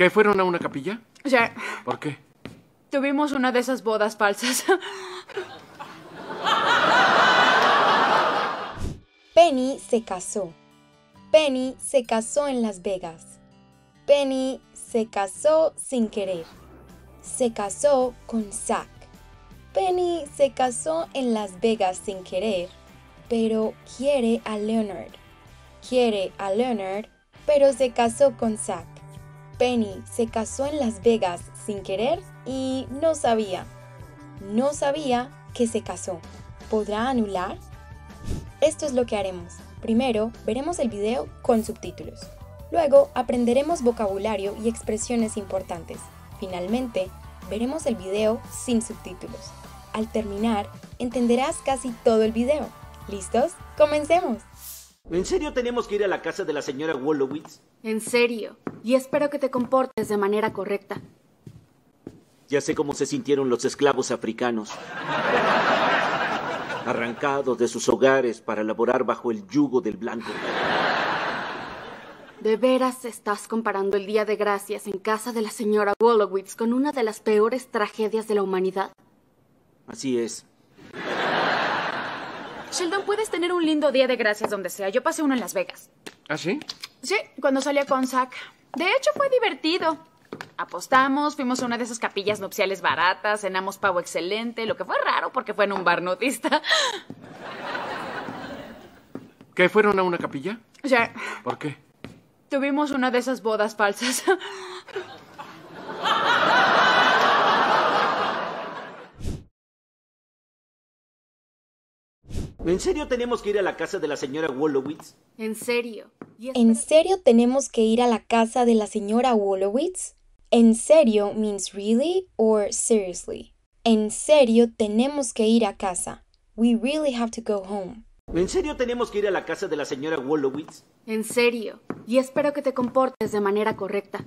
¿Qué fueron a una capilla? Sí. ¿Por qué? Tuvimos una de esas bodas falsas. Penny se casó. Penny se casó en Las Vegas. Penny se casó sin querer. Se casó con Zack. Penny se casó en Las Vegas sin querer, pero quiere a Leonard. Quiere a Leonard, pero se casó con Zack. Penny se casó en Las Vegas sin querer y no sabía. No sabía que se casó. ¿Podrá anular? Esto es lo que haremos. Primero, veremos el video con subtítulos. Luego, aprenderemos vocabulario y expresiones importantes. Finalmente, veremos el video sin subtítulos. Al terminar, entenderás casi todo el video. ¿Listos? ¡Comencemos! ¿En serio tenemos que ir a la casa de la señora Wolowitz? En serio, y espero que te comportes de manera correcta. Ya sé cómo se sintieron los esclavos africanos, arrancados de sus hogares para laborar bajo el yugo del blanco. ¿De veras estás comparando el Día de Gracias en casa de la señora Wolowitz con una de las peores tragedias de la humanidad? Así es. Sheldon, puedes tener un lindo día de gracias donde sea. Yo pasé uno en Las Vegas. ¿Ah, sí? Sí, cuando salí con Zack. De hecho, fue divertido. Apostamos, fuimos a una de esas capillas nupciales baratas, cenamos pavo excelente, lo que fue raro porque fue en un bar notista. ¿Qué fueron a una capilla? Ya. ¿Por qué? Tuvimos una de esas bodas falsas. ¿En serio tenemos que ir a la casa de la señora Wolowitz? ¿En serio? ¿En serio tenemos que ir a la casa de la señora Wolowitz? ¿En serio means really or seriously? ¿En serio tenemos que ir a casa? We really have to go home. ¿En serio tenemos que ir a la casa de la señora Wolowitz? En serio. Y espero que te comportes de manera correcta.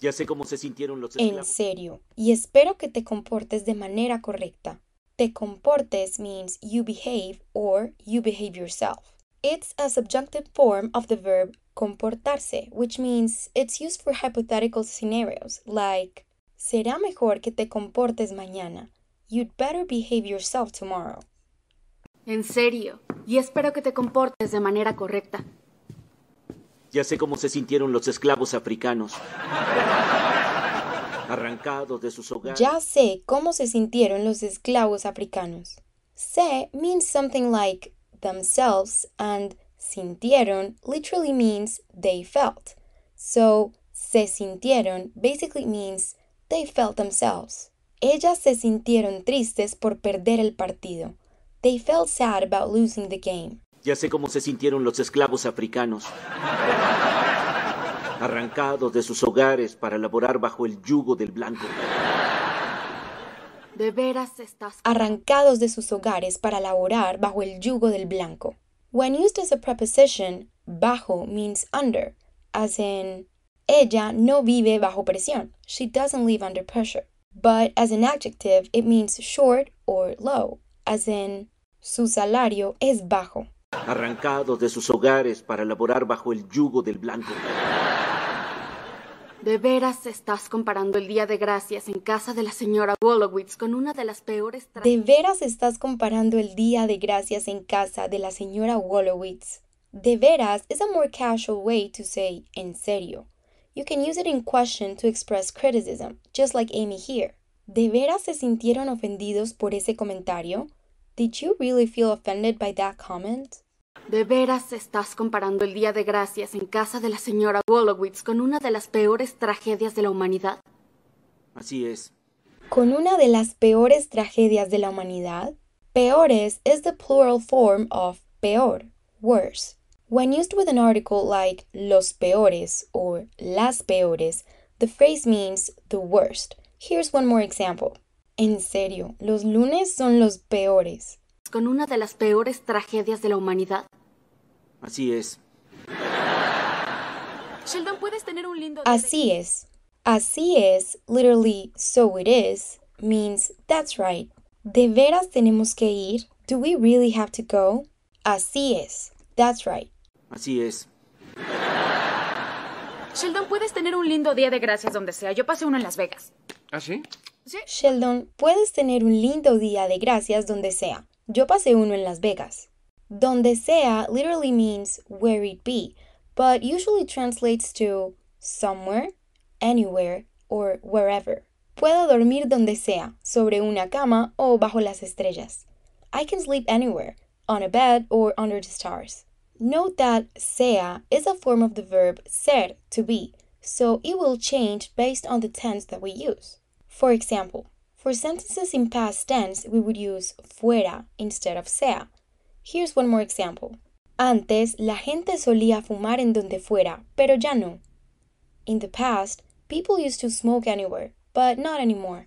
Ya sé cómo se sintieron los En serio. Y espero que te comportes de manera correcta. Te comportes means you behave or you behave yourself. It's a subjunctive form of the verb comportarse, which means it's used for hypothetical scenarios like, Será mejor que te comportes mañana. You'd better behave yourself tomorrow. En serio, y espero que te comportes de manera correcta. Ya sé cómo se sintieron los esclavos africanos. arrancados de sus hogares. Ya sé cómo se sintieron los esclavos africanos. Se means something like themselves and sintieron literally means they felt. So, se sintieron basically means they felt themselves. Ellas se sintieron tristes por perder el partido. They felt sad about losing the game. Ya sé cómo se sintieron los esclavos africanos. arrancados de sus hogares para laborar bajo el yugo del blanco. De veras estás arrancados de sus hogares para laborar bajo el yugo del blanco. When used as a preposition, bajo means under, as in ella no vive bajo presión. She doesn't live under pressure. But as an adjective, it means short or low, as in su salario es bajo. Arrancados de sus hogares para laborar bajo el yugo del blanco. ¿De veras estás comparando el Día de Gracias en casa de la señora Wolowitz con una de las peores... ¿De veras estás comparando el Día de Gracias en casa de la señora Wolowitz? De veras es a more casual way to say en serio. You can use it in question to express criticism, just like Amy here. ¿De veras se sintieron ofendidos por ese comentario? Did you really feel offended by that comment? ¿De veras estás comparando el Día de Gracias en casa de la señora Wolowitz con una de las peores tragedias de la humanidad? Así es. ¿Con una de las peores tragedias de la humanidad? Peores is the plural form of peor, worse. When used with an article like los peores o las peores, the phrase means the worst. Here's one more example. En serio, los lunes son los peores con una de las peores tragedias de la humanidad? Así es. Sheldon, puedes tener un lindo. Así es. Así es, literally, so it is, means that's right. ¿De veras tenemos que ir? Do we really have to go? Así es, that's right. Así es. Sheldon, puedes tener un lindo día de gracias donde sea. Yo pasé uno en Las Vegas. ¿Ah, sí? Sí. Sheldon, puedes tener un lindo día de gracias donde sea. Yo pasé uno en Las Vegas. Donde sea literally means where it be, but usually translates to somewhere, anywhere, or wherever. Puedo dormir donde sea, sobre una cama o bajo las estrellas. I can sleep anywhere, on a bed or under the stars. Note that sea is a form of the verb ser, to be, so it will change based on the tense that we use. For example, for sentences in past tense, we would use fuera instead of sea. Here's one more example. Antes, la gente solía fumar en donde fuera, pero ya no. In the past, people used to smoke anywhere, but not anymore.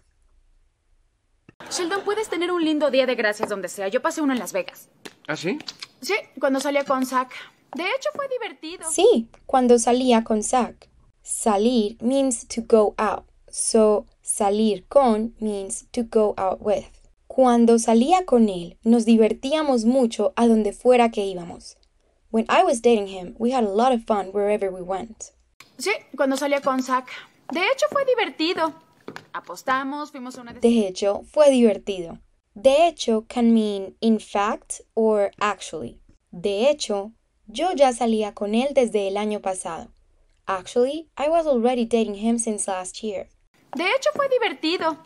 Sheldon, puedes tener un lindo día de gracias donde sea. Yo pasé uno en Las Vegas. ¿Ah, sí? Sí, cuando salía con Zach. De hecho, fue divertido. Sí, cuando salía con Zach. Salir means to go out. So, Salir con means to go out with. Cuando salía con él, nos divertíamos mucho a donde fuera que íbamos. When I was dating him, we had a lot of fun wherever we went. Sí, cuando salía con Zach. De hecho, fue divertido. Apostamos, fuimos a una... De hecho, fue divertido. De hecho can mean in fact or actually. De hecho, yo ya salía con él desde el año pasado. Actually, I was already dating him since last year. De hecho, fue divertido.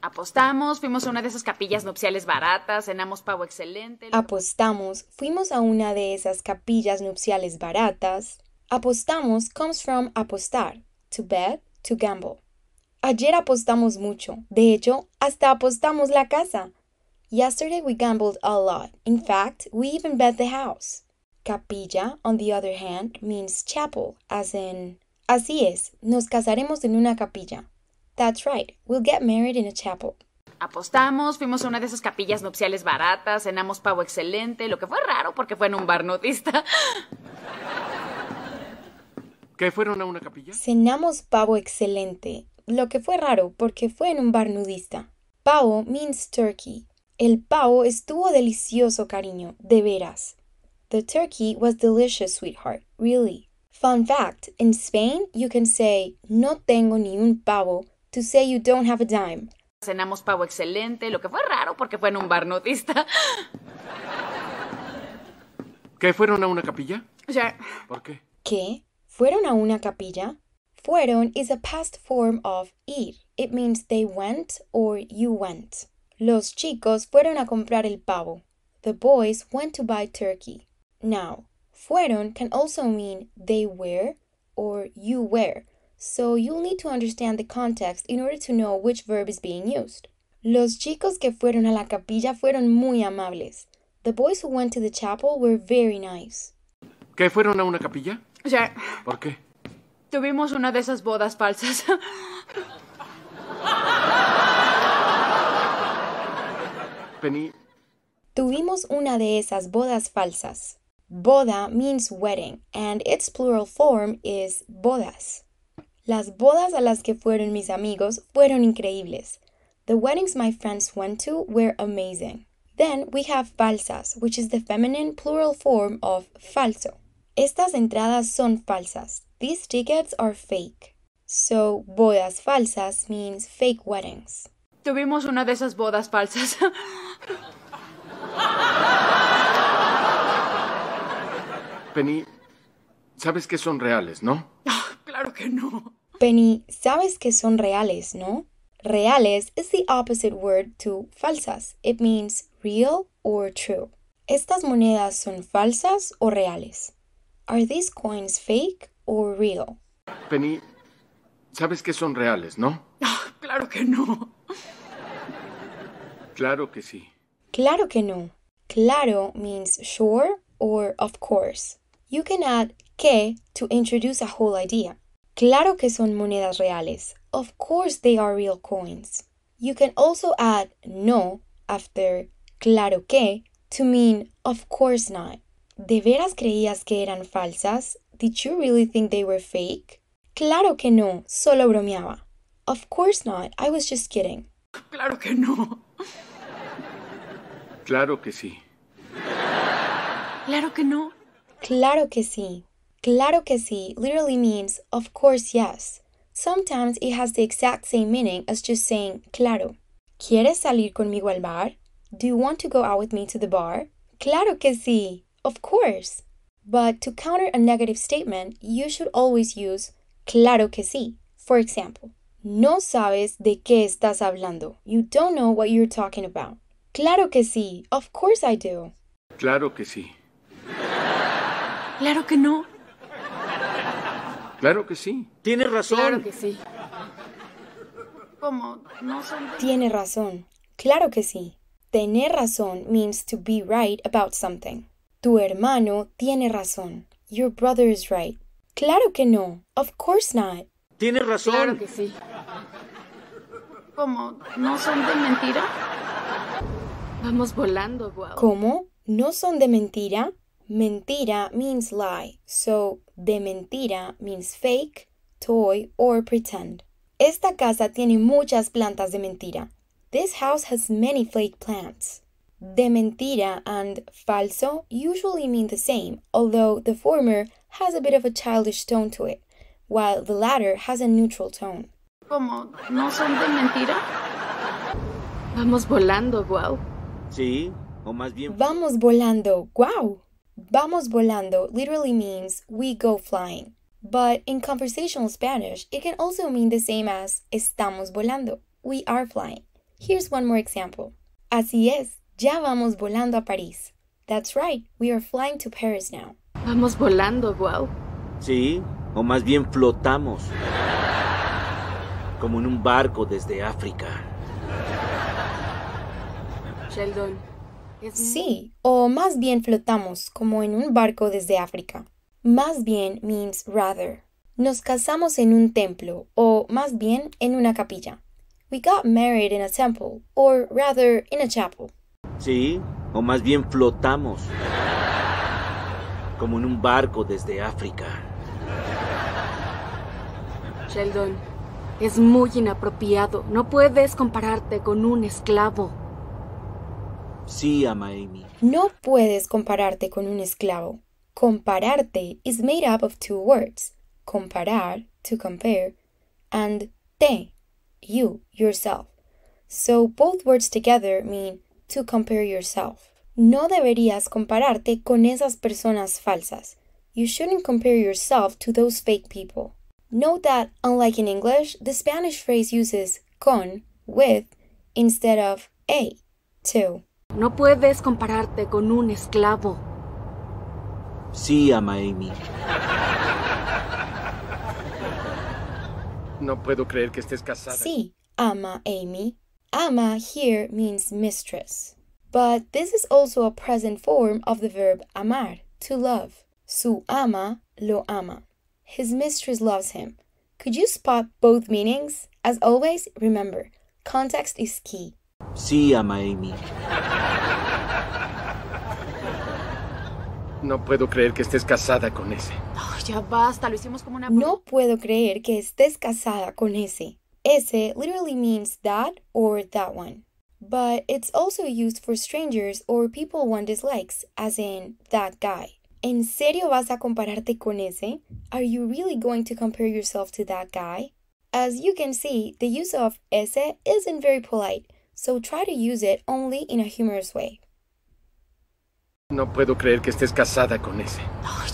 Apostamos, fuimos a una de esas capillas nupciales baratas, cenamos pavo excelente. Apostamos, fuimos a una de esas capillas nupciales baratas. Apostamos comes from apostar, to bet, to gamble. Ayer apostamos mucho, de hecho, hasta apostamos la casa. Yesterday we gambled a lot. In fact, we even bet the house. Capilla, on the other hand, means chapel, as in, así es, nos casaremos en una capilla. That's right, we'll get married in a chapel. Apostamos, fuimos a una de esas capillas nupciales baratas, cenamos pavo excelente, lo que fue raro porque fue en un bar nudista. ¿Qué fueron a una capilla? Cenamos pavo excelente, lo que fue raro porque fue en un bar nudista. Pavo means turkey. El pavo estuvo delicioso, cariño, de veras. The turkey was delicious, sweetheart, really. Fun fact, in Spain you can say no tengo ni un pavo to say you don't have a dime. Cenamos pavo excelente, lo que fue raro porque fue en un bar nudista. ¿Qué fueron a una capilla? ¿Por qué? ¿Qué? ¿Fueron a una capilla? Fueron is a past form of ir. It means they went or you went. Los chicos fueron a comprar el pavo. The boys went to buy turkey. Now, fueron can also mean they were or you were so you'll need to understand the context in order to know which verb is being used. Los chicos que fueron a la capilla fueron muy amables. The boys who went to the chapel were very nice. ¿Qué fueron a una capilla? Sí. ¿Por qué? Tuvimos una de esas bodas falsas. Penny. Tuvimos una de esas bodas falsas. Boda means wedding, and its plural form is bodas. Las bodas a las que fueron mis amigos fueron increíbles. The weddings my friends went to were amazing. Then we have falsas, which is the feminine plural form of falso. Estas entradas son falsas. These tickets are fake. So, bodas falsas means fake weddings. Tuvimos una de esas bodas falsas. Penny, sabes que son reales, ¿no? claro que no. Penny, sabes que son reales, ¿no? Reales is the opposite word to falsas. It means real or true. ¿Estas monedas son falsas o reales? Are these coins fake or real? Penny, sabes que son reales, ¿no? Oh, claro que no. Claro que sí. Claro que no. Claro means sure or of course. You can add que to introduce a whole idea. Claro que son monedas reales. Of course they are real coins. You can also add no after claro que to mean of course not. ¿De veras creías que eran falsas? Did you really think they were fake? Claro que no, solo bromeaba. Of course not, I was just kidding. Claro que no. Claro que sí. Claro que no. Claro que sí. Claro que sí literally means of course yes. Sometimes it has the exact same meaning as just saying claro. ¿Quieres salir conmigo al bar? Do you want to go out with me to the bar? Claro que sí, of course. But to counter a negative statement, you should always use claro que sí. For example, no sabes de qué estás hablando. You don't know what you're talking about. Claro que sí, of course I do. Claro que sí. Claro que no, Claro que sí. Tienes razón. Claro que sí. ¿Cómo? No son... Tiene razón. Claro que sí. Tener razón means to be right about something. Tu hermano tiene razón. Your brother is right. Claro que no. Of course not. Tienes razón. Claro que sí. ¿Cómo? ¿No son de mentira? Vamos volando, guau. ¿Cómo? ¿No son de mentira? Mentira means lie, so de mentira means fake, toy, or pretend. Esta casa tiene muchas plantas de mentira. This house has many fake plants. De mentira and falso usually mean the same, although the former has a bit of a childish tone to it, while the latter has a neutral tone. Como no son de mentira. Vamos volando, wow. Sí, o más bien. Vamos volando, wow. Vamos volando literally means we go flying, but in conversational Spanish, it can also mean the same as estamos volando, we are flying. Here's one more example. Así es, ya vamos volando a París. That's right, we are flying to Paris now. Vamos volando, wow. Sí, o más bien flotamos. Como en un barco desde África. Sheldon, Sí, o más bien flotamos como en un barco desde África. Más bien means rather. Nos casamos en un templo, o más bien en una capilla. We got married in a temple, or rather in a chapel. Sí, o más bien flotamos. Como en un barco desde África. Sheldon, es muy inapropiado. No puedes compararte con un esclavo. Sí, ama Amy. No puedes compararte con un esclavo. Compararte is made up of two words. Comparar, to compare, and te, you, yourself. So both words together mean to compare yourself. No deberías compararte con esas personas falsas. You shouldn't compare yourself to those fake people. Note that, unlike in English, the Spanish phrase uses con, with, instead of a, to. No puedes compararte con un esclavo. Sí, ama Amy. No puedo creer que estés casada. Sí, ama Amy. Ama here means mistress. But this is also a present form of the verb amar, to love. Su ama lo ama. His mistress loves him. Could you spot both meanings? As always, remember, context is key. Sí Amy. No puedo creer que estés casada con ese. ya basta, lo hicimos como una... No puedo creer que estés casada con ese. Ese literally means that or that one. But it's also used for strangers or people one dislikes, as in that guy. ¿En serio vas a compararte con ese? Are you really going to compare yourself to that guy? As you can see, the use of ese isn't very polite, so try to use it only in a humorous way. No puedo creer que estés casada con ese.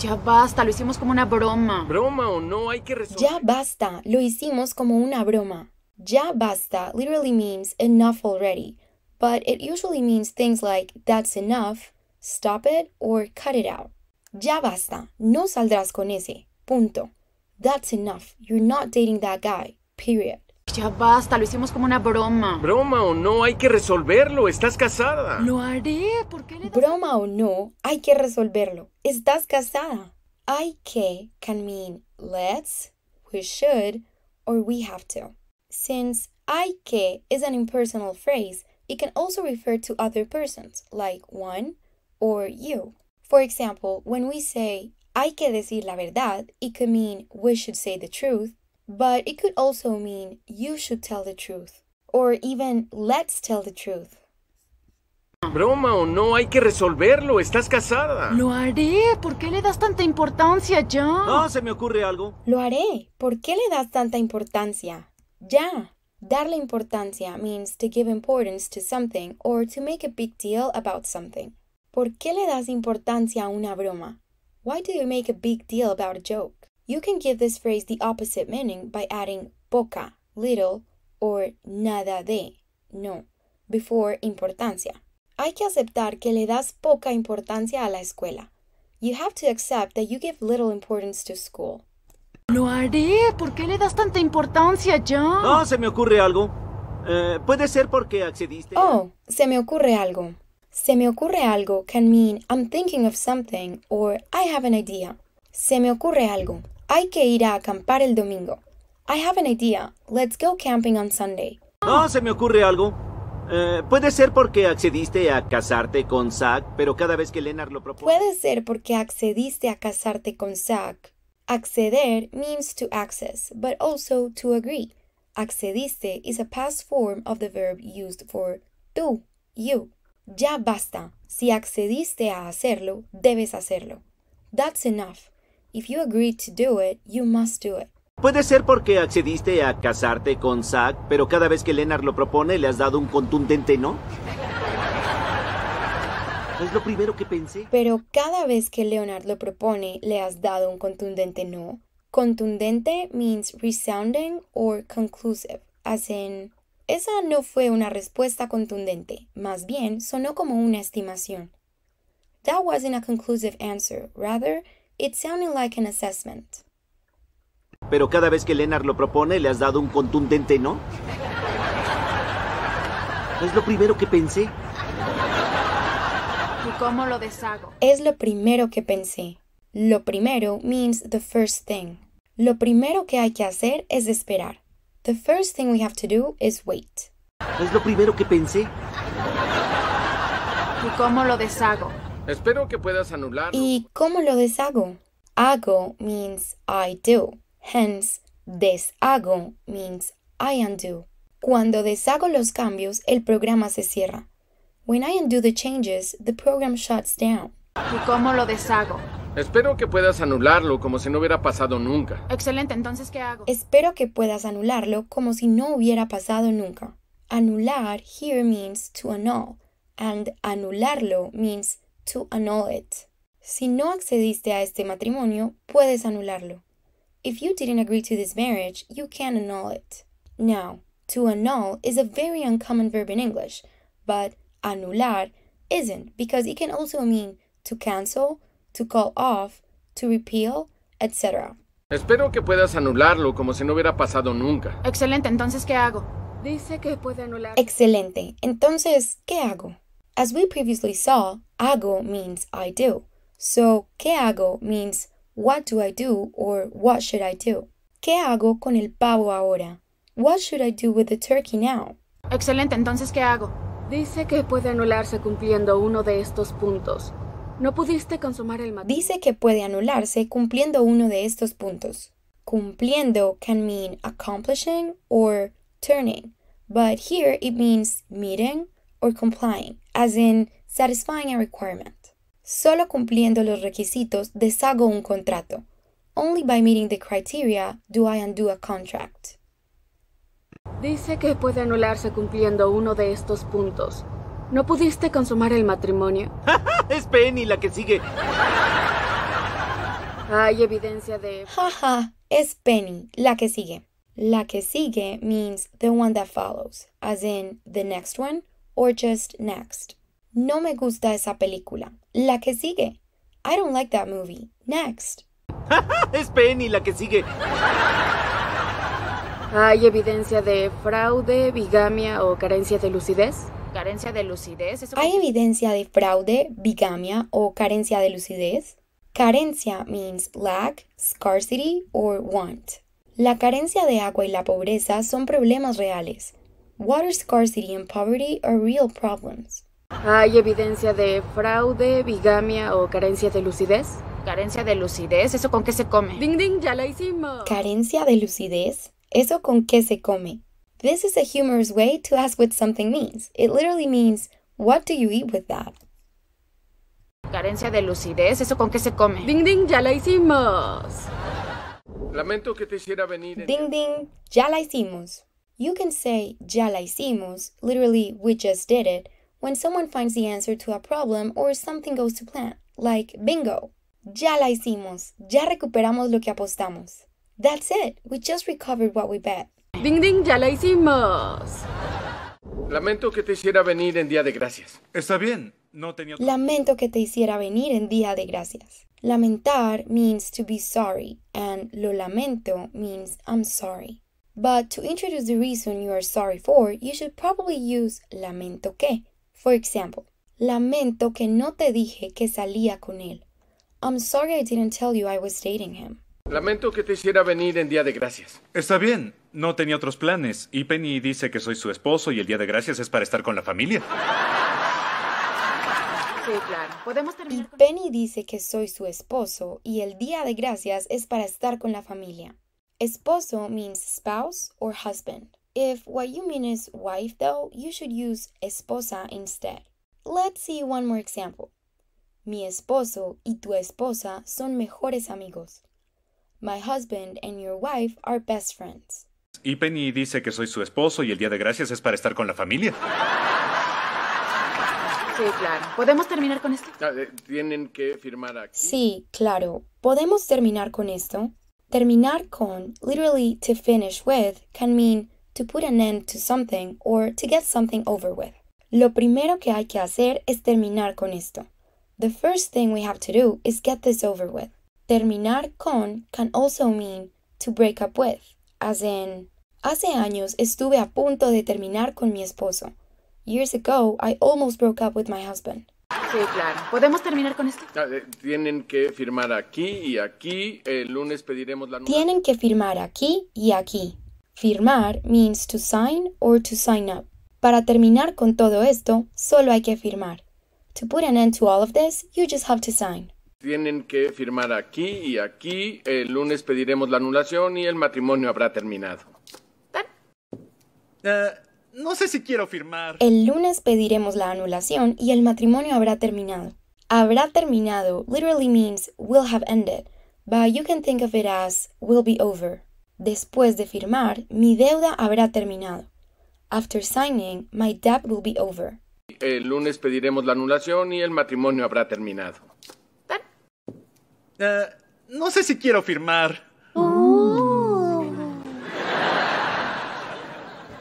ya basta, lo hicimos como una broma. ¿Broma o no? Hay que resolver. Ya basta, lo hicimos como una broma. Ya basta literally means enough already, but it usually means things like that's enough, stop it, or cut it out. Ya basta, no saldrás con ese. Punto. That's enough. You're not dating that guy. Period. Ya basta, lo hicimos como una broma. Broma o no, hay que resolverlo. Estás casada. Lo haré. ¿Por qué le Broma o no, hay que resolverlo. Estás casada. Hay que can mean let's, we should, or we have to. Since hay que is an impersonal phrase, it can also refer to other persons, like one or you. For example, when we say hay que decir la verdad, it can mean we should say the truth, but it could also mean you should tell the truth, or even let's tell the truth. Broma o no, hay que resolverlo. Estás casada. Lo haré. ¿Por qué le das tanta importancia John? No, se me ocurre algo. Lo haré. ¿Por qué le das tanta importancia? Ya. Darle importancia means to give importance to something or to make a big deal about something. ¿Por qué le das importancia a una broma? Why do you make a big deal about a joke? You can give this phrase the opposite meaning by adding poca, little, or nada de, no, before importancia. Hay que aceptar que le das poca importancia a la escuela. You have to accept that you give little importance to school. Lo haré. ¿Por qué le das tanta importancia, John? No, se me ocurre algo. Eh, puede ser porque accediste. Oh, se me ocurre algo. Se me ocurre algo can mean I'm thinking of something or I have an idea. Se me ocurre algo. Hay que ir a acampar el domingo. I have an idea. Let's go camping on Sunday. No se me ocurre algo. Eh, puede ser porque accediste a casarte con Zach, pero cada vez que Lennart lo propone... Puede ser porque accediste a casarte con Zach. Acceder means to access, but also to agree. Accediste is a past form of the verb used for tú, you. Ya basta. Si accediste a hacerlo, debes hacerlo. That's enough. If you agreed to do it, you must do it. Puede ser porque accediste a casarte con Zack, pero cada vez que Leonard lo propone le has dado un contundente no. Es lo primero que pensé. Pero cada vez que Leonard lo propone, le has dado un contundente no. Contundente means resounding or conclusive, as in, esa no fue una respuesta contundente, más bien sonó como una estimación. That wasn't a conclusive answer, rather, It sounded like an assessment. Pero cada vez que Lennart lo propone, le has dado un contundente no. Es lo primero que pensé. ¿Y cómo lo deshago? Es lo primero que pensé. Lo primero means the first thing. Lo primero que hay que hacer es esperar. The first thing we have to do is wait. Es lo primero que pensé. ¿Y cómo lo deshago? Espero que puedas anularlo. ¿Y cómo lo deshago? Hago means I do. Hence, deshago means I undo. Cuando deshago los cambios, el programa se cierra. When I undo the changes, the program shuts down. ¿Y cómo lo deshago? Espero que puedas anularlo como si no hubiera pasado nunca. Excelente, entonces ¿qué hago? Espero que puedas anularlo como si no hubiera pasado nunca. Anular here means to annul, and anularlo means to annul it. Si no accediste a este matrimonio, puedes anularlo. If you didn't agree to this marriage, you can annul it. Now, to annul is a very uncommon verb in English, but anular isn't because it can also mean to cancel, to call off, to repeal, etc. Espero que puedas anularlo como si no hubiera pasado nunca. Excelente, entonces ¿qué hago? Dice que puede anular. Excelente. Entonces, ¿qué hago? As we previously saw, Hago means I do. So, ¿qué hago means what do I do or what should I do? ¿Qué hago con el pavo ahora? What should I do with the turkey now? Excelente, entonces, ¿qué hago? Dice que puede anularse cumpliendo uno de estos puntos. No pudiste consumar el Dice que puede anularse cumpliendo uno de estos puntos. Cumpliendo can mean accomplishing or turning, but here it means meeting or complying, as in Satisfying a requirement. Solo cumpliendo los requisitos deshago un contrato. Only by meeting the criteria do I undo a contract. Dice que puede anularse cumpliendo uno de estos puntos. ¿No pudiste consumar el matrimonio? es Penny la que sigue. Hay evidencia de... Jaja, es Penny la que sigue. La que sigue means the one that follows, as in the next one or just next. No me gusta esa película. La que sigue. I don't like that movie. Next. es Penny la que sigue. ¿Hay evidencia de fraude, bigamia o carencia de lucidez? ¿Carencia de lucidez? ¿Hay evidencia de fraude, bigamia o carencia de lucidez? Carencia means lack, scarcity or want. La carencia de agua y la pobreza son problemas reales. Water scarcity and poverty are real problems. ¿Hay evidencia de fraude, bigamia o carencia de lucidez? Carencia de lucidez, ¿eso con qué se come? Ding ding, ya la hicimos. Carencia de lucidez, ¿eso con qué se come? This is a humorous way to ask what something means. It literally means, what do you eat with that? Carencia de lucidez, ¿eso con qué se come? Ding ding, ya la hicimos. Lamento que te hiciera venir. Ding ding, ya la hicimos. You can say, ya la hicimos, literally, we just did it. when someone finds the answer to a problem or something goes to plan, like bingo. Ya la hicimos, ya recuperamos lo que apostamos. That's it, we just recovered what we bet. Ding ding, ya la hicimos. Lamento que te hiciera venir en Día de Gracias. Está bien, no tenía... Lamento que te hiciera venir en Día de Gracias. Lamentar means to be sorry, and lo lamento means I'm sorry. But to introduce the reason you are sorry for, you should probably use lamento que, For example, lamento que no te dije que salía con él. I'm sorry I didn't tell you I was dating him. Lamento que te hiciera venir en Día de Gracias. Está bien, no tenía otros planes. Y Penny dice que soy su esposo y el Día de Gracias es para estar con la familia. Sí, Y Penny dice que soy su esposo y el Día de Gracias es para estar con la familia. Esposo means spouse or husband. If what you mean is wife, though, you should use esposa instead. Let's see one more example. Mi esposo y tu esposa son mejores amigos. My husband and your wife are best friends. Y Penny dice que soy su esposo y el día de gracias es para estar con la familia. Sí, claro. ¿Podemos terminar con esto? Ah, eh, tienen que firmar Sí, claro. ¿Podemos terminar con esto? Terminar con, literally to finish with, can mean to put an end to something or to get something over with. Lo primero que hay que hacer es terminar con esto. The first thing we have to do is get this over with. Terminar con can also mean to break up with, as in, hace años estuve a punto de terminar con mi esposo. Years ago, I almost broke up with my husband. Sí, claro. ¿Podemos terminar con esto? Ah, eh, tienen que firmar aquí y aquí. El lunes pediremos la... Tienen que firmar aquí y aquí. Firmar means to sign or to sign up. Para terminar con todo esto, solo hay que firmar. To put an end to all of this, you just have to sign. Tienen que firmar aquí y aquí. El lunes pediremos la anulación y el matrimonio habrá terminado. Eh, no sé si quiero firmar. El lunes pediremos la anulación y el matrimonio habrá terminado. Habrá terminado literally means will have ended, but you can think of it as will be over. Después de firmar, mi deuda habrá terminado. After signing, my debt will be over. El lunes pediremos la anulación y el matrimonio habrá terminado. Eh, no sé si quiero firmar. Oh.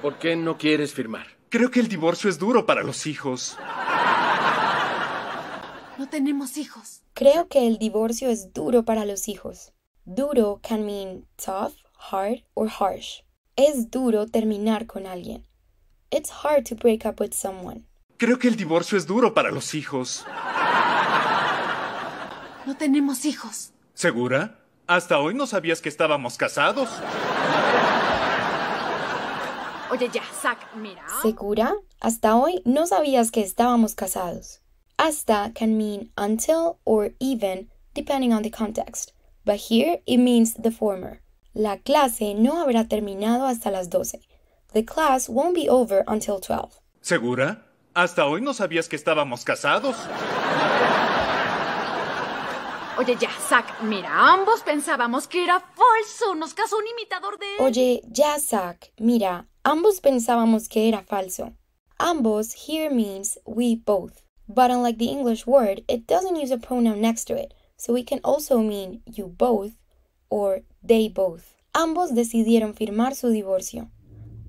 ¿Por qué no quieres firmar? Creo que el divorcio es duro para los hijos. No tenemos hijos. Creo que el divorcio es duro para los hijos. Duro can mean tough, hard or harsh. Es duro terminar con alguien. It's hard to break up with someone. Creo que el divorcio es duro para los hijos. No tenemos hijos. ¿Segura? Hasta hoy no sabías que estábamos casados. Oye, ya, Zach, mira. ¿Segura? Hasta hoy no sabías que estábamos casados. Hasta can mean until or even, depending on the context. But here it means the former. La clase no habrá terminado hasta las 12. The class won't be over until 12. ¿Segura? Hasta hoy no sabías que estábamos casados. Oye, ya, Zack, mira, ambos pensábamos que era falso. Nos casó un imitador de... Oye, ya, Zack, mira, ambos pensábamos que era falso. Ambos here means we both. But unlike the English word, it doesn't use a pronoun next to it, so it can also mean you both or They both. Ambos decidieron firmar su divorcio.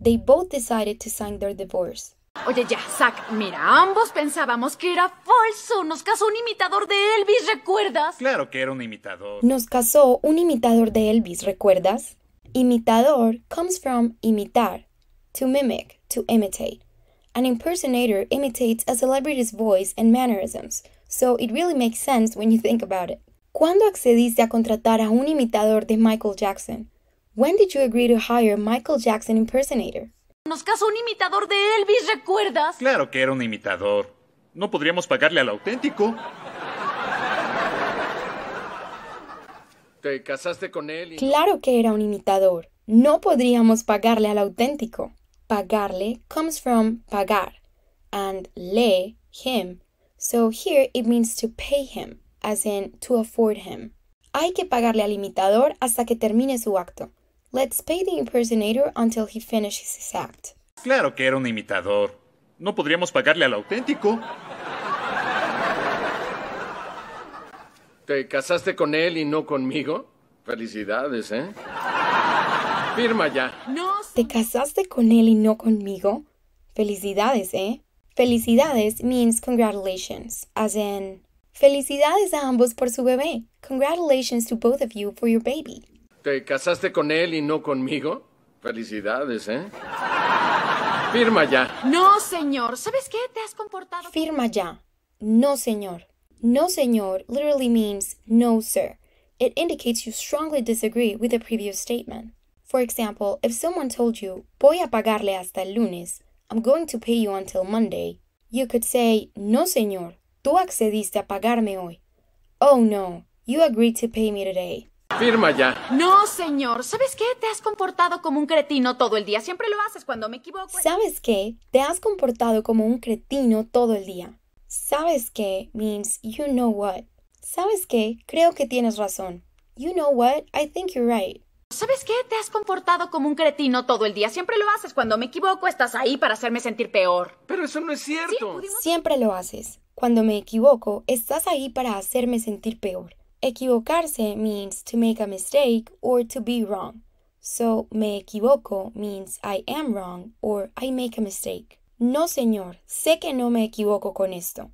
They both decided to sign their divorce. Oye, ya, Zack, mira, ambos pensábamos que era falso. Nos casó un imitador de Elvis, ¿recuerdas? Claro que era un imitador. Nos casó un imitador de Elvis, ¿recuerdas? Imitador comes from imitar, to mimic, to imitate. An impersonator imitates a celebrity's voice and mannerisms, so it really makes sense when you think about it. ¿Cuándo accediste a contratar a un imitador de Michael Jackson? When did you agree to hire Michael Jackson impersonator? Nos casó un imitador de Elvis, ¿recuerdas? Claro que era un imitador. No podríamos pagarle al auténtico. Te casaste con él y... Claro que era un imitador. No podríamos pagarle al auténtico. Pagarle comes from pagar and le him. So here it means to pay him as in to afford him. Hay que pagarle al imitador hasta que termine su acto. Let's pay the impersonator until he finishes his act. Claro que era un imitador. No podríamos pagarle al auténtico. ¿Te casaste con él y no conmigo? Felicidades, ¿eh? Firma ya. No. ¿Te casaste con él y no conmigo? Felicidades, ¿eh? Felicidades means congratulations, as in Felicidades a ambos por su bebé. Congratulations to both of you for your baby. ¿Te casaste con él y no conmigo? Felicidades, ¿eh? Firma ya. No, señor. ¿Sabes qué? Te has comportado. Firma ya. No, señor. No, señor literally means no, sir. It indicates you strongly disagree with the previous statement. For example, if someone told you, voy a pagarle hasta el lunes, I'm going to pay you until Monday, you could say, no, señor, Tú accediste a pagarme hoy. Oh no, you agreed to pay me today. Firma ya. No, señor. ¿Sabes qué? Te has comportado como un cretino todo el día. Siempre lo haces cuando me equivoco. ¿Sabes qué? Te has comportado como un cretino todo el día. ¿Sabes qué? means you know what. ¿Sabes qué? Creo que tienes razón. You know what? I think you're right. ¿Sabes qué? Te has comportado como un cretino todo el día. Siempre lo haces. Cuando me equivoco, estás ahí para hacerme sentir peor. Pero eso no es cierto. Siempre lo haces. Cuando me equivoco, estás ahí para hacerme sentir peor. Equivocarse means to make a mistake or to be wrong. So, me equivoco means I am wrong or I make a mistake. No, señor, sé que no me equivoco con esto.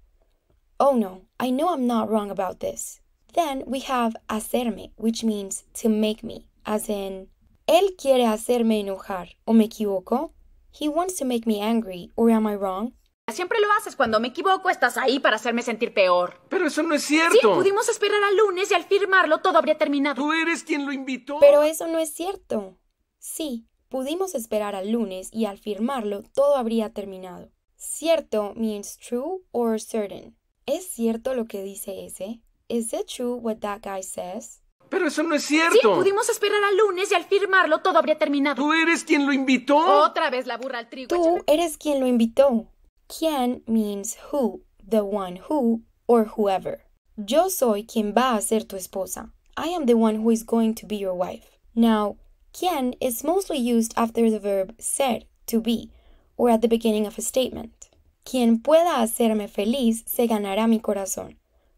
Oh no, I know I'm not wrong about this. Then we have hacerme, which means to make me, as in, él quiere hacerme enojar, o me equivoco? He wants to make me angry, or am I wrong? Siempre lo haces. Cuando me equivoco, estás ahí para hacerme sentir peor. Pero eso no es cierto. Sí, pudimos esperar al lunes y al firmarlo todo habría terminado. Tú eres quien lo invitó. Pero eso no es cierto. Sí, pudimos esperar al lunes y al firmarlo todo habría terminado. Cierto means true or certain. ¿Es cierto lo que dice ese? ¿Is it true what that guy says? Pero eso no es cierto. Sí, pudimos esperar al lunes y al firmarlo todo habría terminado. Tú eres quien lo invitó. Otra vez la burra al trigo. Tú eres quien lo invitó. Quien means who, the one who, or whoever. Yo soy quien va a ser tu esposa. I am the one who is going to be your wife. Now, quien is mostly used after the verb ser, to be, or at the beginning of a statement. Quien pueda hacerme feliz se ganará mi corazón.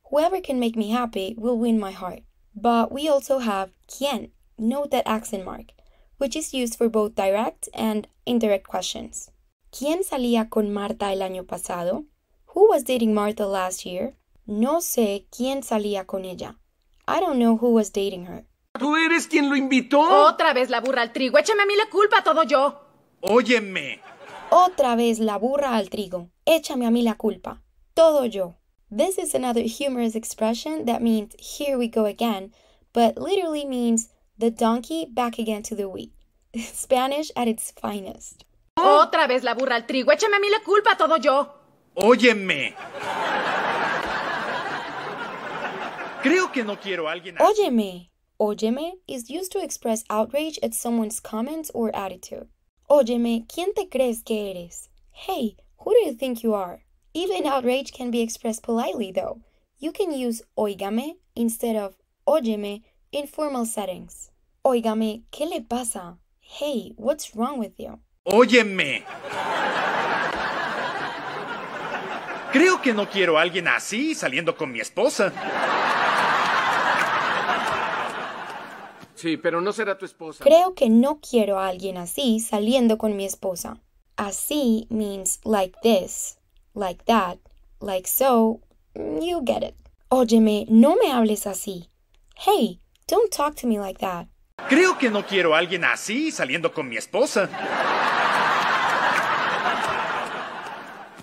Whoever can make me happy will win my heart. But we also have quien, note that accent mark, which is used for both direct and indirect questions. ¿Quién salía con Marta el año pasado? Who was dating Marta last year? No sé quién salía con ella. I don't know who was dating her. ¿Tú eres quien lo invitó? Otra vez la burra al trigo. Échame a mí la culpa, todo yo. Óyeme. Otra vez la burra al trigo. Échame a mí la culpa. Todo yo. This is another humorous expression that means here we go again, but literally means the donkey back again to the wheat. Spanish at its finest. Oh. Otra vez la burra al trigo. Échame a mí la culpa, todo yo. Óyeme. Creo que no quiero alguien. Óyeme. Óyeme is used to express outrage at someone's comments or attitude. Óyeme, ¿quién te crees que eres? Hey, who do you think you are? Even outrage can be expressed politely, though. You can use óigame instead of óyeme in formal settings. Óigame, ¿qué le pasa? Hey, what's wrong with you? Óyeme. Creo que no quiero a alguien así saliendo con mi esposa. Sí, pero no será tu esposa. Creo que no quiero a alguien así saliendo con mi esposa. Así means like this, like that, like so. You get it. Óyeme, no me hables así. Hey, don't talk to me like that. Creo que no quiero a alguien así saliendo con mi esposa.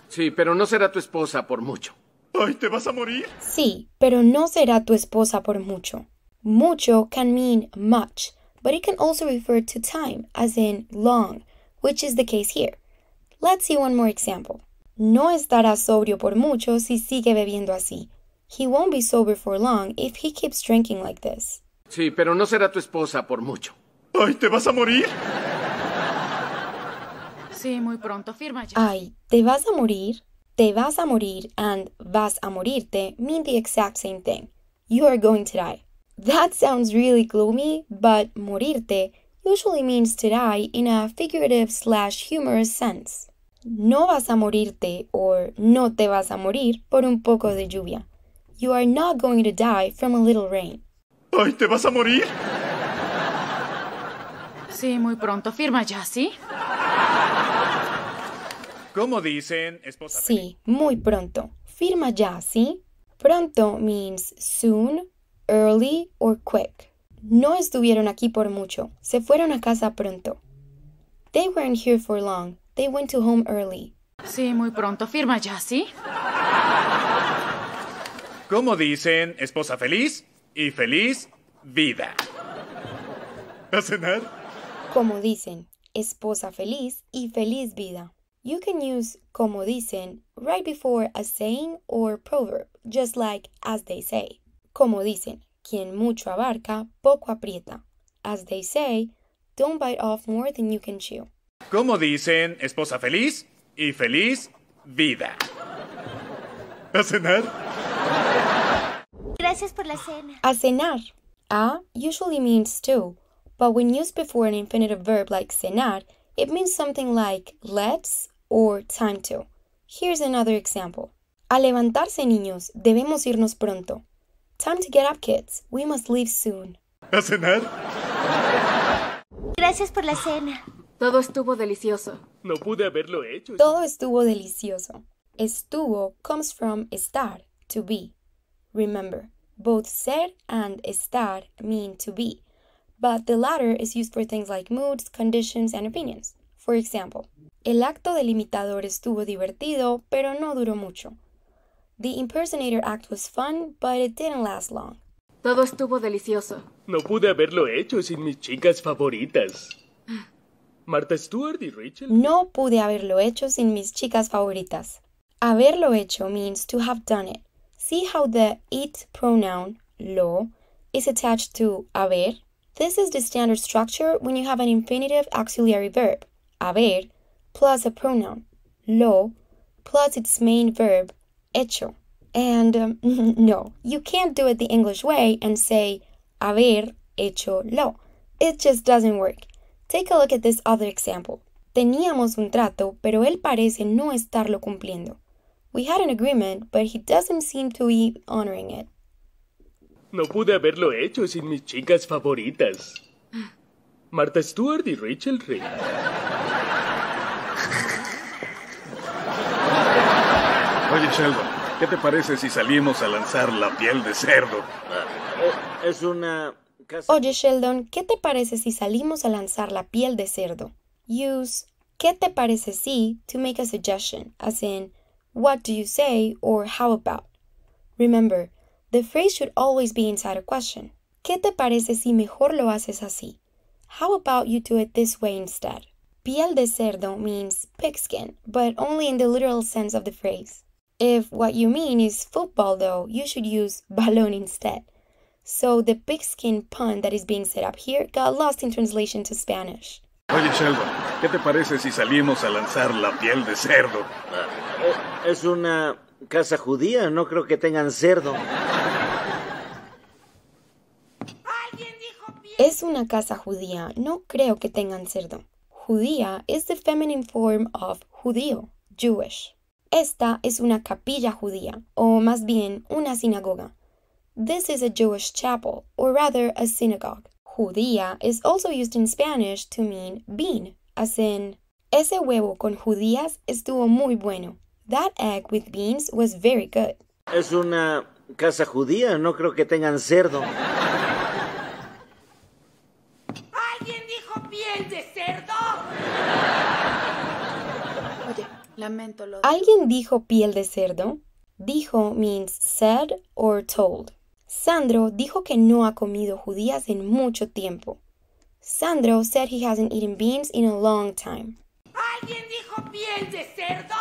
Sí, pero no será tu esposa por mucho. ¡Ay, te vas a morir! Sí, pero no será tu esposa por mucho. Mucho can mean much, but it can also refer to time, as in long, which is the case here. Let's see one more example. No estará sobrio por mucho si sigue bebiendo así. He won't be sober for long if he keeps drinking like this. Sí, pero no será tu esposa por mucho. ¡Ay, te vas a morir! Sí, muy pronto, firma Ay, te vas a morir, te vas a morir, and vas a morirte mean the exact same thing. You are going to die. That sounds really gloomy, but morirte usually means to die in a figurative slash humorous sense. No vas a morirte or no te vas a morir por un poco de lluvia. You are not going to die from a little rain. ¡Ay, te vas a morir! Sí, muy pronto. Firma ya, ¿sí? ¿Cómo dicen, esposa. Sí, muy pronto. Firma ya, ¿sí? Pronto means soon, early or quick. No estuvieron aquí por mucho. Se fueron a casa pronto. They weren't here for long. They went to home early. Sí, muy pronto. Firma ya, ¿sí? ¿Cómo dicen, esposa feliz, y feliz vida. ¿A cenar? Como dicen, esposa feliz y feliz vida. You can use como dicen right before a saying or proverb, just like as they say. Como dicen, quien mucho abarca, poco aprieta. As they say, don't bite off more than you can chew. Como dicen, esposa feliz y feliz vida. ¿A cenar? Gracias por la cena. A cenar. A usually means to, but when used before an infinitive verb like cenar, it means something like let's or time to. Here's another example. A levantarse, niños. Debemos irnos pronto. Time to get up, kids. We must leave soon. ¿A cenar? Gracias por la cena. Todo estuvo delicioso. No pude haberlo hecho. Todo estuvo delicioso. Estuvo comes from estar, to be. Remember, both ser and estar mean to be, but the latter is used for things like moods, conditions, and opinions. For example, El acto del imitador estuvo divertido, pero no duró mucho. The impersonator act was fun, but it didn't last long. Todo estuvo delicioso. No pude haberlo hecho sin mis chicas favoritas. Martha Stewart y Rachel. No pude haberlo hecho sin mis chicas favoritas. Haberlo hecho means to have done it. See how the it pronoun lo is attached to haber? This is the standard structure when you have an infinitive auxiliary verb, haber, plus a pronoun, lo, plus its main verb, hecho. And um, no, you can't do it the English way and say haber hecho lo. It just doesn't work. Take a look at this other example. Teníamos un trato, pero él parece no estarlo cumpliendo. We had an agreement, but he doesn't seem to be honoring it. No pude haberlo hecho sin mis chicas favoritas. Martha Stewart y Rachel Ray. Oye, Sheldon, ¿qué te parece si salimos a lanzar la piel de cerdo? Oh, es una... Oye, Sheldon, ¿qué te parece si salimos a lanzar la piel de cerdo? Use ¿qué te parece si to make a suggestion, as in what do you say, or how about. Remember, the phrase should always be inside a question. ¿Qué te parece si mejor lo haces así? How about you do it this way instead? Piel de cerdo means pigskin, but only in the literal sense of the phrase. If what you mean is football, though, you should use balón instead. So the pigskin pun that is being set up here got lost in translation to Spanish. Oye, Sheldon, ¿qué te parece si salimos a lanzar la piel de cerdo? Ah, Es una casa judía, no creo que tengan cerdo. Es una casa judía, no creo que tengan cerdo. Judía es the feminine form of judío, Jewish. Esta es una capilla judía, o más bien una sinagoga. This is a Jewish chapel, or rather a synagogue. Judía is also used in Spanish to mean bean, as in, ese huevo con judías estuvo muy bueno. That egg with beans was very good. Es una casa judía, no creo que tengan cerdo. ¿Alguien dijo piel de cerdo? lamento ¿Alguien dijo piel de cerdo? Dijo means said or told. Sandro dijo que no ha comido judías en mucho tiempo. Sandro said he hasn't eaten beans in a long time. ¿Alguien dijo piel de cerdo?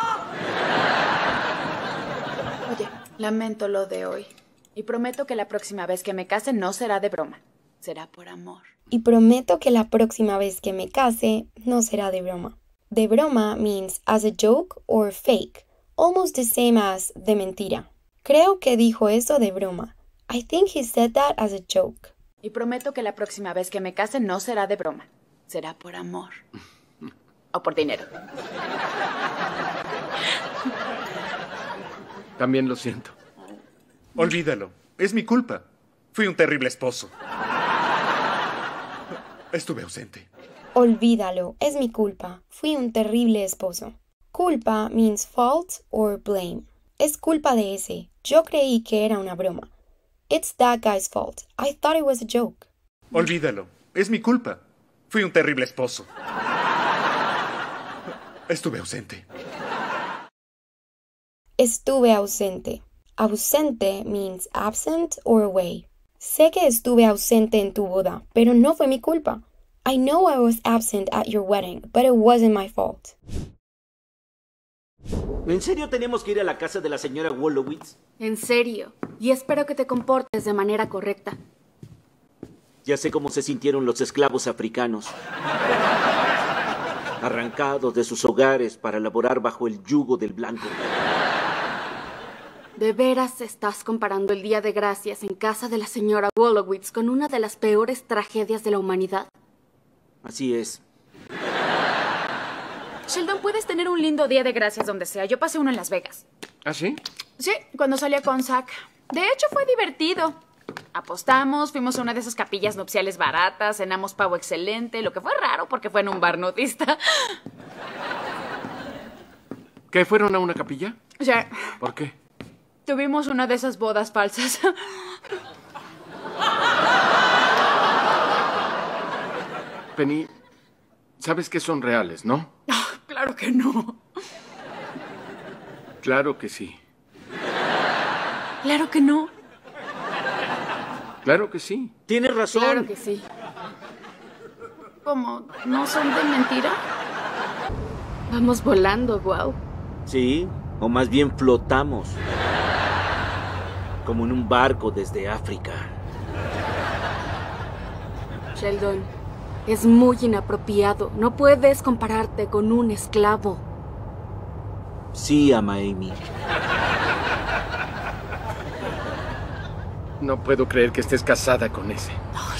Lamento lo de hoy. Y prometo que la próxima vez que me case no será de broma. Será por amor. Y prometo que la próxima vez que me case no será de broma. De broma means as a joke or fake, almost the same as de mentira. Creo que dijo eso de broma. I think he said that as a joke. Y prometo que la próxima vez que me case no será de broma. Será por amor. o por dinero. También lo siento. Olvídalo. Es mi culpa. Fui un terrible esposo. Estuve ausente. Olvídalo. Es mi culpa. Fui un terrible esposo. Culpa means fault or blame. Es culpa de ese. Yo creí que era una broma. It's that guy's fault. I thought it was a joke. Olvídalo. Es mi culpa. Fui un terrible esposo. Estuve ausente. Estuve ausente. Ausente means absent or away. Sé que estuve ausente en tu boda, pero no fue mi culpa. I know I was absent at your wedding, but it wasn't my fault. ¿En serio tenemos que ir a la casa de la señora Wolowitz? En serio. Y espero que te comportes de manera correcta. Ya sé cómo se sintieron los esclavos africanos. Arrancados de sus hogares para laborar bajo el yugo del blanco. ¿De veras estás comparando el Día de Gracias en casa de la señora Wolowitz con una de las peores tragedias de la humanidad? Así es. Sheldon, puedes tener un lindo Día de Gracias donde sea. Yo pasé uno en Las Vegas. ¿Ah, sí? Sí, cuando salí con Zack. De hecho, fue divertido. Apostamos, fuimos a una de esas capillas nupciales baratas, cenamos pavo excelente, lo que fue raro porque fue en un bar nudista. ¿Que fueron a una capilla? Sí. ¿Por qué? Tuvimos una de esas bodas falsas. Penny, sabes que son reales, ¿no? Ah, claro que no. Claro que sí. Claro que no. Claro que sí. Tienes razón. Claro que sí. ¿Cómo? ¿No son de mentira? Vamos volando, guau. Sí, o más bien flotamos como en un barco desde África. Sheldon, es muy inapropiado. No puedes compararte con un esclavo. Sí, ama Amy. No puedo creer que estés casada con ese.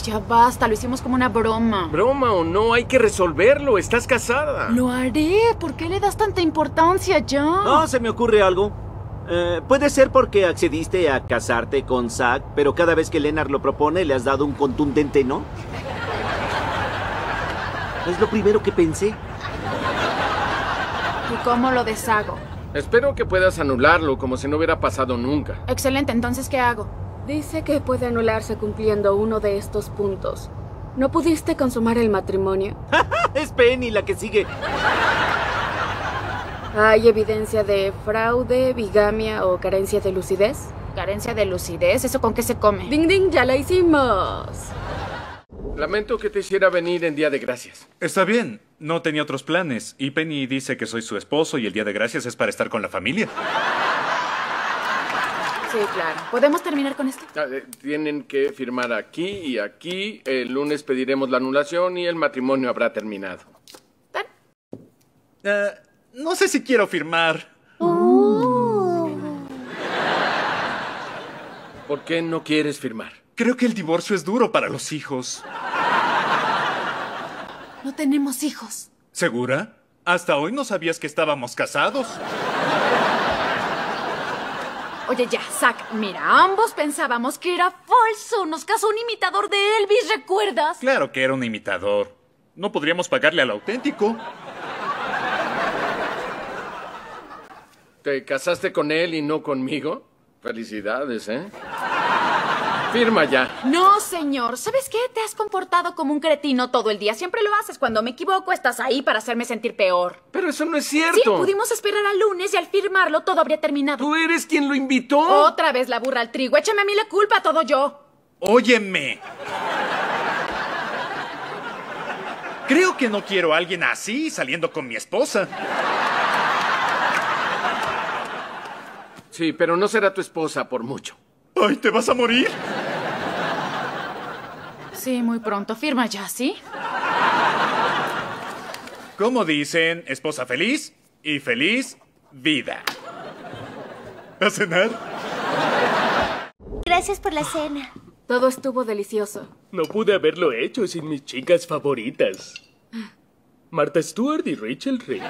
ya basta, lo hicimos como una broma. Broma o no, hay que resolverlo. Estás casada. Lo haré. ¿Por qué le das tanta importancia, John? Ah, se me ocurre algo. Eh, puede ser porque accediste a casarte con Zack, pero cada vez que Lennart lo propone le has dado un contundente no. Es lo primero que pensé. ¿Y cómo lo deshago? Espero que puedas anularlo como si no hubiera pasado nunca. Excelente, entonces ¿qué hago? Dice que puede anularse cumpliendo uno de estos puntos. ¿No pudiste consumar el matrimonio? es Penny la que sigue. ¿Hay evidencia de fraude, bigamia o carencia de lucidez? ¿Carencia de lucidez? ¿Eso con qué se come? ¡Ding, ding! ¡Ya la hicimos! Lamento que te hiciera venir en Día de Gracias. Está bien, no tenía otros planes. Y Penny dice que soy su esposo y el Día de Gracias es para estar con la familia. Sí, claro. ¿Podemos terminar con esto? Ah, eh, tienen que firmar aquí y aquí. El lunes pediremos la anulación y el matrimonio habrá terminado. Eh, no sé si quiero firmar. Oh. ¿Por qué no quieres firmar? Creo que el divorcio es duro para los hijos. No tenemos hijos. ¿Segura? Hasta hoy no sabías que estábamos casados. Oye, ya, Zack, mira, ambos pensábamos que era falso. Nos casó un imitador de Elvis, ¿recuerdas? Claro que era un imitador. No podríamos pagarle al auténtico. casaste con él y no conmigo? Felicidades, ¿eh? Firma ya. No, señor. ¿Sabes qué? Te has comportado como un cretino todo el día. Siempre lo haces. Cuando me equivoco, estás ahí para hacerme sentir peor. Pero eso no es cierto. Sí, pudimos esperar al lunes y al firmarlo todo habría terminado. Tú eres quien lo invitó. Otra vez la burra al trigo. Échame a mí la culpa, todo yo. Óyeme. Creo que no quiero a alguien así saliendo con mi esposa. Sí, pero no será tu esposa por mucho. ¡Ay, te vas a morir! Sí, muy pronto. Firma ya, ¿sí? Como dicen, esposa feliz y feliz vida. ¿A cenar? Gracias por la cena. Todo estuvo delicioso. No pude haberlo hecho sin mis chicas favoritas. Martha Stewart y Rachel Ray.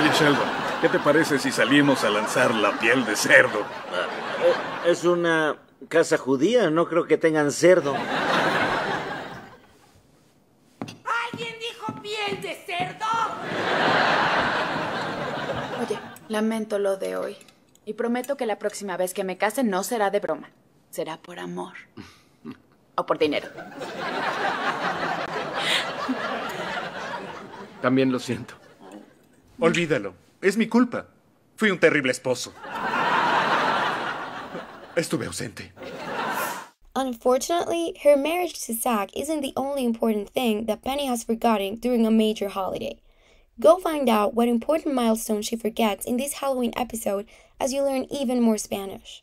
Oye, ¿qué te parece si salimos a lanzar la piel de cerdo? Eh, es una casa judía, no creo que tengan cerdo. ¿Alguien dijo piel de cerdo? Oye, lamento lo de hoy. Y prometo que la próxima vez que me case no será de broma. Será por amor. o por dinero. También lo siento. Olvídalo. Es mi culpa. Fui un terrible esposo. Estuve ausente. Unfortunately, her marriage to Zack isn't the only important thing that Penny has forgotten during a major holiday. Go find out what important milestone she forgets in this Halloween episode as you learn even more Spanish.